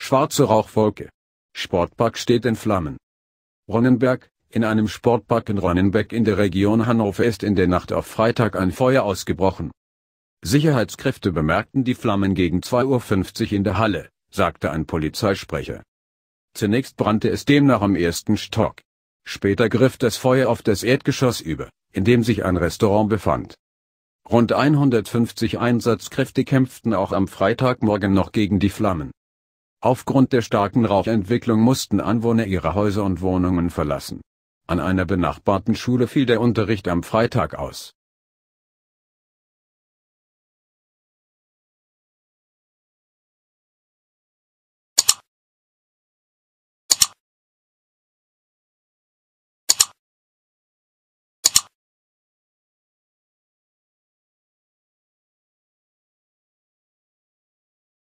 Schwarze Rauchwolke. Sportpark steht in Flammen. Ronnenberg, in einem Sportpark in Ronnenberg in der Region Hannover ist in der Nacht auf Freitag ein Feuer ausgebrochen. Sicherheitskräfte bemerkten die Flammen gegen 2.50 Uhr in der Halle, sagte ein Polizeisprecher. Zunächst brannte es demnach am ersten Stock. Später griff das Feuer auf das Erdgeschoss über, in dem sich ein Restaurant befand. Rund 150 Einsatzkräfte kämpften auch am Freitagmorgen noch gegen die Flammen. Aufgrund der starken Rauchentwicklung mussten Anwohner ihre Häuser und Wohnungen verlassen. An einer benachbarten Schule fiel der Unterricht am Freitag aus.